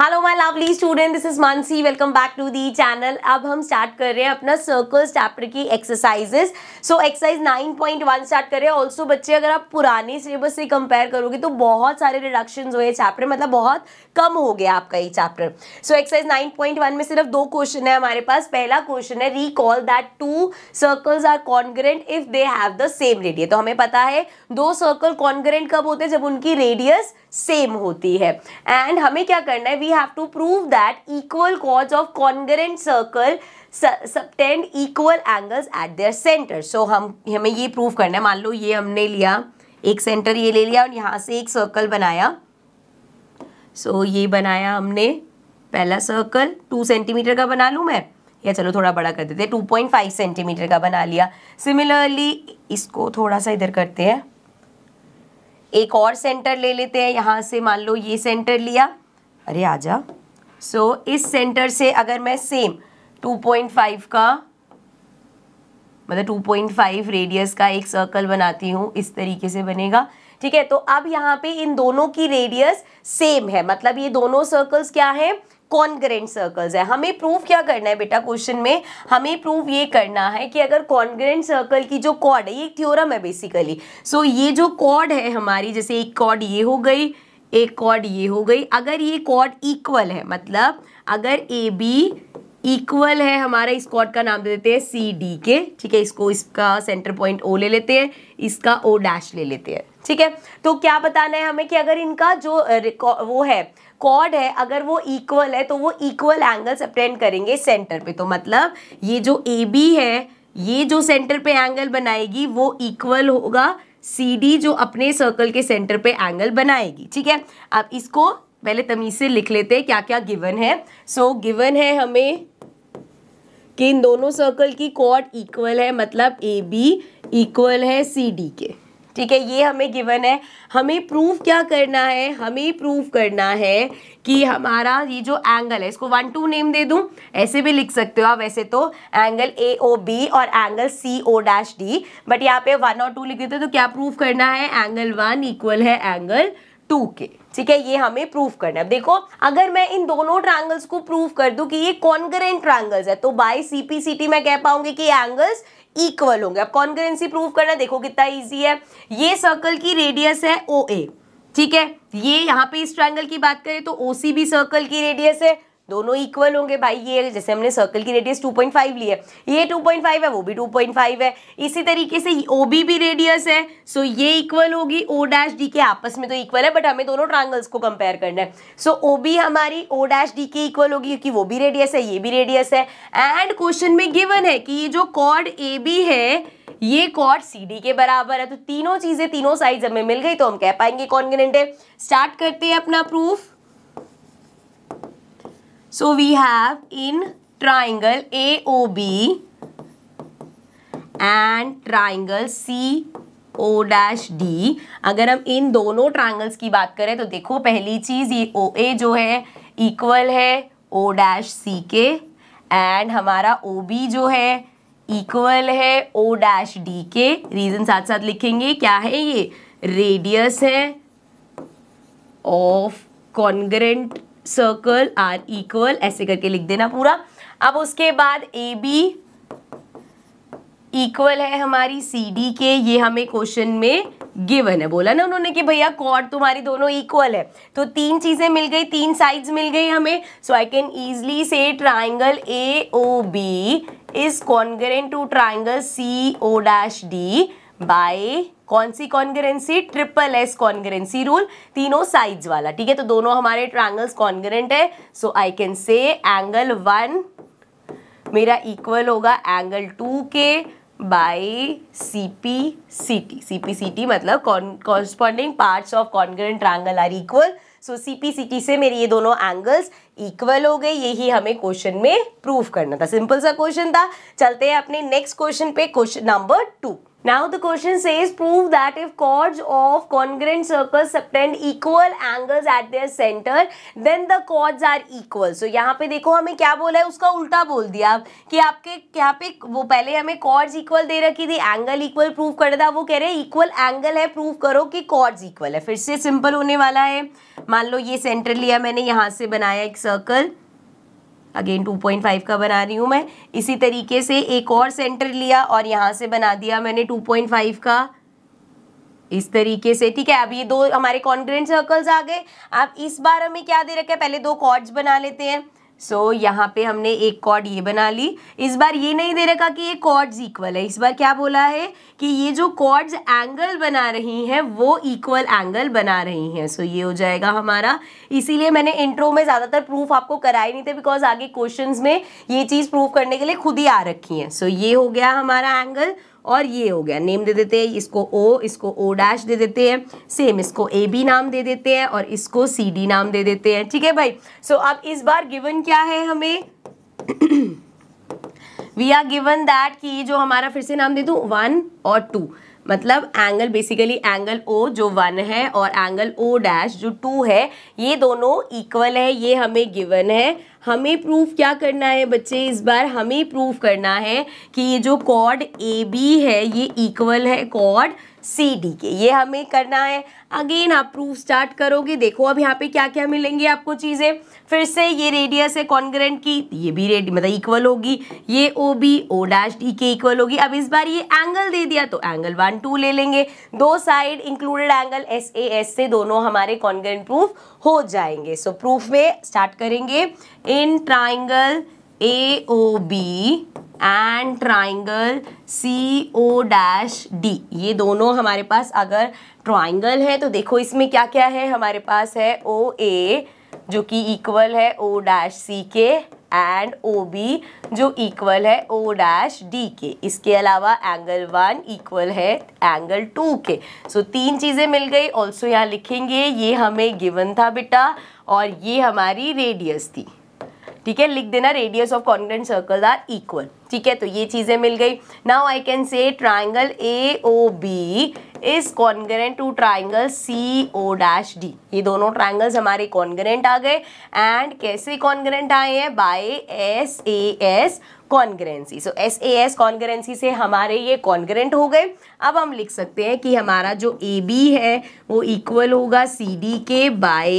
Hello my lovely student this is Mansi welcome back to the channel अब हम start कर रहे हैं अपना सर्कल्स चैप्टर की एक्सरसाइजेस सो एक्सरसाइज 9.1 स्टार्ट कर रहे हैं ऑल्सो बच्चे अगर आप पुराने सिलेबस से कंपेयर करोगे तो बहुत सारे रिडक्शन हुए चैप्टर मतलब बहुत कम हो गया आपका ये चैप्टर सो एक्सरसाइज 9.1 में सिर्फ दो क्वेश्चन है हमारे पास पहला क्वेश्चन है recall that two circles are congruent if they have the same radius तो हमें पता है दो सर्कल कॉन्ग्रेंट कब होते हैं जब उनकी रेडियस सेम होती है एंड हमें क्या करना है we have to prove that equal chords of congruent circle subtend equal angles at their center. So हम हमें ये prove करना है मान लो ये हमने लिया एक सेंटर ये ले लिया और यहाँ से एक सर्कल बनाया सो so, ये बनाया हमने पहला सर्कल टू सेंटीमीटर का बना लूँ मैं या चलो थोड़ा बड़ा कर देते टू पॉइंट फाइव सेंटीमीटर का बना लिया सिमिलरली इसको थोड़ा सा इधर करते हैं एक और सेंटर ले लेते हैं यहाँ से मान लो ये सेंटर लिया अरे आजा सो so, इस सेंटर से अगर मैं सेम 2.5 का मतलब 2.5 रेडियस का एक सर्कल बनाती हूँ इस तरीके से बनेगा ठीक है तो अब यहाँ पे इन दोनों की रेडियस सेम है मतलब ये दोनों सर्कल्स क्या है कॉन्ग्रेंट सर्कल्स है हमें प्रूफ क्या करना है बेटा क्वेश्चन में हमें प्रूफ ये करना है कि अगर कॉन्ग्रेंट सर्कल की जो कॉड है ये एक थ्योरम है बेसिकली सो so, ये जो कॉड है हमारी जैसे एक कॉड ये हो गई एक कॉर्ड ये हो गई अगर ये कॉर्ड इक्वल है मतलब अगर ए बी इक्वल है हमारा इस कॉर्ड का नाम दे देते हैं सी डी के ठीक है इसको इसका सेंटर पॉइंट ओ ले लेते हैं इसका ओ डैश ले लेते हैं ठीक है तो क्या बताना है हमें कि अगर इनका जो वो है कॉर्ड है अगर वो इक्वल है तो वो इक्वल एंगल सप्टेंड करेंगे सेंटर पे तो मतलब ये जो ए बी है ये जो सेंटर पे एंगल बनाएगी वो इक्वल होगा सी जो अपने सर्कल के सेंटर पे एंगल बनाएगी ठीक है अब इसको पहले तमीज से लिख लेते हैं क्या क्या गिवन है सो so, गिवन है हमें कि इन दोनों सर्कल की कॉर्ड इक्वल है मतलब ए बी इक्वल है सी डी के ठीक है ये हमें गिवन है हमें प्रूफ क्या करना है हमें प्रूफ करना है कि हमारा ये जो एंगल है इसको वन टू नेम दे दूँ ऐसे भी लिख सकते हो आप वैसे तो एंगल ए ओ बी और angle C O dash D but यहाँ पे वन और टू लिख देते हो तो क्या प्रूफ करना है एंगल वन इक्वल है एंगल टू के ठीक है ये हमें प्रूफ करना है देखो अगर मैं इन दोनों ट्रायंगल्स को प्रूफ कर दूं कि ये कॉन्ग्रेंट ट्रायंगल्स है तो बाय सीपीसीटी मैं कह पाऊंगी कि एंगल्स इक्वल होंगे अब कॉन्ग्रेंसी प्रूफ करना देखो कितना इजी है ये सर्कल की रेडियस है ओ ए ठीक है ये यहाँ पे इस ट्राइंगल की बात करें तो ओ सी भी सर्कल की रेडियस है दोनों इक्वल होंगे भाई ये जैसे हमने सर्कल की रेडियस 2.5 पॉइंट फाइव ली है ये 2.5 है वो भी 2.5 है इसी तरीके से ओ बी भी रेडियस है सो ये इक्वल होगी ओ डैश डी के आपस में तो इक्वल है बट हमें दोनों ट्रायंगल्स को कंपेयर करना है सो ओ बी हमारी ओ डैश डी के इक्वल होगी क्योंकि वो भी रेडियस है ये भी रेडियस है एंड क्वेश्चन में गिवन है कि ये जो कॉड ए बी है ये कॉड सी डी के बराबर है तो तीनों चीज़ें तीनों साइज हमें मिल गई तो हम कह पाएंगे कॉन्गिनेंट है स्टार्ट करते हैं अपना proof So we have in triangle AOB and triangle C O dash D अगर हम इन दोनों ट्राइंगल्स की बात करें तो देखो पहली चीज़ ये ओ ए जो है इक्वल है ओ डैश सी के एंड हमारा ओ बी जो है इक्वल है ओ डैश डी के रीज़न साथ साथ लिखेंगे क्या है ये रेडियस है of congruent circle are equal ऐसे करके लिख देना पूरा अब उसके बाद ए बी इक्वल है हमारी सी डी के ये हमें क्वेश्चन में गिवन है बोला ना उन्होंने कि भैया कॉर्ड तुम्हारी दोनों इक्वल है तो तीन चीज़ें मिल गई तीन साइड्स मिल गई हमें so I can easily say triangle A O B is congruent to triangle C O dash D by कौन सी congruency triple S congruency rule तीनों साइड्स वाला ठीक है तो दोनों हमारे ट्रायंगल्स कॉन्गरेंट है so I can say angle one मेरा इक्वल होगा एंगल टू के by C P C T C P C T मतलब corresponding parts of congruent triangle are equal so C P C T से मेरी ये दोनों angles equal हो गए यही हमें क्वेश्चन में प्रूव करना था सिंपल सा क्वेश्चन था चलते हैं अपने नेक्स्ट क्वेश्चन पे question number two Now the question says prove that if chords of congruent circles subtend equal angles at their center then the chords are equal. So यहाँ पे देखो हमें क्या बोला है उसका उल्टा बोल दिया कि आपके यहाँ पे वो पहले हमें chords equal दे रखी थी angle equal prove कर था वो कह रहे हैं equal angle है prove करो कि chords equal है फिर से simple होने वाला है मान लो ये center लिया मैंने यहाँ से बनाया एक circle अगेन 2.5 का बना रही हूँ मैं इसी तरीके से एक और सेंटर लिया और यहाँ से बना दिया मैंने 2.5 का इस तरीके से ठीक है अब ये दो हमारे कॉन्ग्रेंट सर्कल्स आ गए अब इस बार हमें क्या दे रखा है पहले दो कॉर्ड्स बना लेते हैं सो so, यहाँ पे हमने एक कॉर्ड ये बना ली इस बार ये नहीं दे रखा कि ये कॉर्ड्स इक्वल है इस बार क्या बोला है कि ये जो कॉर्ड्स एंगल बना रही हैं वो इक्वल एंगल बना रही हैं सो so, ये हो जाएगा हमारा इसीलिए मैंने इंट्रो में ज़्यादातर प्रूफ आपको कराए नहीं थे बिकॉज आगे क्वेश्चन में ये चीज़ प्रूफ करने के लिए खुद ही आ रखी है सो so, ये हो गया हमारा एंगल और ये हो गया नेम दे देते हैं इसको ओ इसको ओ डैश दे देते हैं सेम इसको ए बी नाम दे देते हैं और इसको सी डी नाम दे देते हैं ठीक है भाई सो so, अब इस बार गिवन क्या है हमें वी आर गिवन दैट कि जो हमारा फिर से नाम दे दूँ वन और टू मतलब एंगल बेसिकली एंगल ओ जो वन है और एंगल ओ डैश जो टू है ये दोनों इक्वल है ये हमें गिवन है हमें प्रूफ क्या करना है बच्चे इस बार हमें प्रूफ करना है कि ये जो कॉड ए बी है ये इक्वल है कॉड सी डी के ये हमें करना है अगेन आप प्रूफ स्टार्ट करोगे देखो अब यहाँ पे क्या क्या मिलेंगे आपको चीज़ें फिर से ये रेडियस है कॉन्ग्रेंट की ये भी रेड मतलब इक्वल होगी ये O B O dash D के इक्वल होगी अब इस बार ये एंगल दे दिया तो एंगल वन टू ले लेंगे दो side included angle S A S से दोनों हमारे कॉन्ग्रेंट प्रूफ हो जाएंगे सो so, प्रूफ में स्टार्ट करेंगे in triangle A O B and triangle C O dash D ये दोनों हमारे पास अगर ट्राइंगल है तो देखो इसमें क्या क्या है हमारे पास है ओ ए जो कि इक्वल है ओ डैश सी के एंड ओ बी जो इक्वल है ओ डैश डी के इसके अलावा एंगल वन इक्वल है एंगल टू के सो so, तीन चीज़ें मिल गई ऑल्सो यहाँ लिखेंगे ये हमें गिवन था बेटा और ये हमारी रेडियस थी ठीक है लिख देना radius of congruent circle are equal ठीक है तो ये चीज़ें मिल गई now I can say triangle A O B is congruent to triangle C O dash D ये दोनों ट्राइंगल्स हमारे कॉन्ग्रेंट आ गए एंड कैसे कॉन्ग्रेंट आए हैं by S A S congruency so S A S congruency से हमारे ये कॉन्ग्रेंट हो गए अब हम लिख सकते हैं कि हमारा जो ए बी है वो इक्वल होगा सी डी के by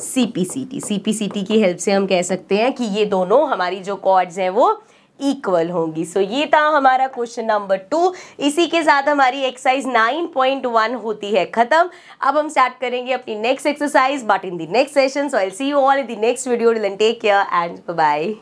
C P C T C P C T की हेल्प से हम कह सकते हैं कि ये दोनों हमारी जो कॉर्ड्स हैं वो इक्वल होंगी सो so, ये था हमारा क्वेश्चन नंबर टू इसी के साथ हमारी एक्सरसाइज 9.1 होती है खत्म अब हम स्टार्ट करेंगे अपनी next exercise but in the next session so I see you all in the next video take care and bye